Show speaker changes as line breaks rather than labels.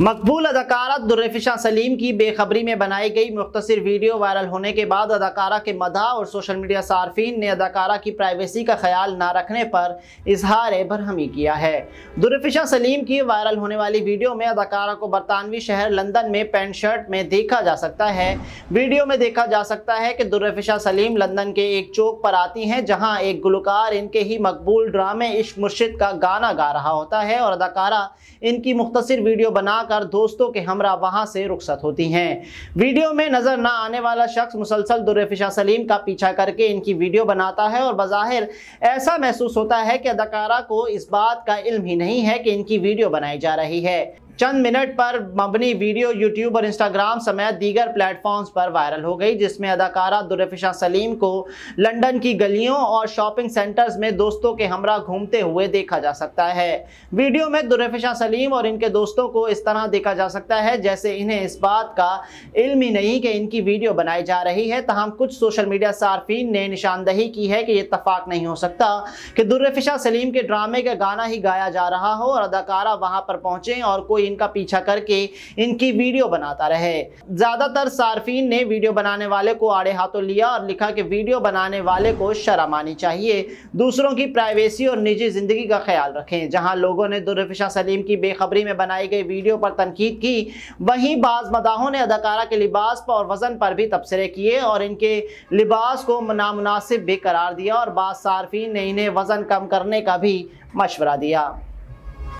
मकबूल अदाकारा दुर्रफिशा सलीम की बेखबरी में बनाई गई मुख्तर वीडियो वायरल होने के बाद अदाकारा के मदा और सोशल मीडिया सार्फिन ने अदाकारा की प्राइवेसी का ख्याल ना रखने पर इजहार बरहमी किया है दुर्रफिशा सलीम की वायरल होने वाली वीडियो में अदाकारा को बरतानवी शहर लंदन में पैंट शर्ट में देखा जा सकता है वीडियो में देखा जा सकता है कि दुर्रफिशा सलीम लंदन के एक चौक पर आती हैं जहाँ एक गुलकार इनके ही मकबूल ड्रामे इश्क मुर्शिद का गाना गा रहा होता है और अदाकारा इनकी मुख्तर वीडियो बना कर दोस्तों के हमरा वहां से रुखसत होती हैं वीडियो में नजर ना आने वाला शख्स मुसलसल दुरफिशा सलीम का पीछा करके इनकी वीडियो बनाता है और बाहिर ऐसा महसूस होता है कि अदाकारा को इस बात का इल्म ही नहीं है कि इनकी वीडियो बनाई जा रही है चंद मिनट पर मबनी वीडियो यूट्यूब और इंस्टाग्राम समेत दीगर प्लेटफॉर्म्स पर वायरल हो गई जिसमें अदाकारा दुरफिशा सलीम को लंदन की गलियों और शॉपिंग सेंटर्स में दोस्तों के हमरा घूमते हुए देखा जा सकता है वीडियो में दुरफिशा सलीम और इनके दोस्तों को इस तरह देखा जा सकता है जैसे इन्हें इस बात का इल्म ही नहीं कि इनकी वीडियो बनाई जा रही है तहम कुछ सोशल मीडिया सार्फिन ने निशानदही की है कि ये इतफाक नहीं हो सकता कि दुरफिशा सलीम के ड्रामे का गाना ही गाया जा रहा हो और अदाकारा वहाँ पर पहुँचें और कोई इनका पीछा करके इनकी वीडियो बनाता रहे ज्यादातर सार्फिन ने वीडियो बनाने वाले को आड़े हाथों लिया और लिखा कि वीडियो बनाने वाले को शर्म आनी चाहिए दूसरों की प्राइवेसी और निजी जिंदगी का ख्याल रखें जहां लोगों ने दुर्फिशा सलीम की बेखबरी में बनाई गई वीडियो पर तनकीद की वहीं बाज मदाहों ने अदाकारा के लिबास पर और वजन पर भी तबसरे किए और इनके लिबास को नामनासिब करार दिया और बाद सार्फिन ने इन्हें वजन कम करने का भी मशवरा दिया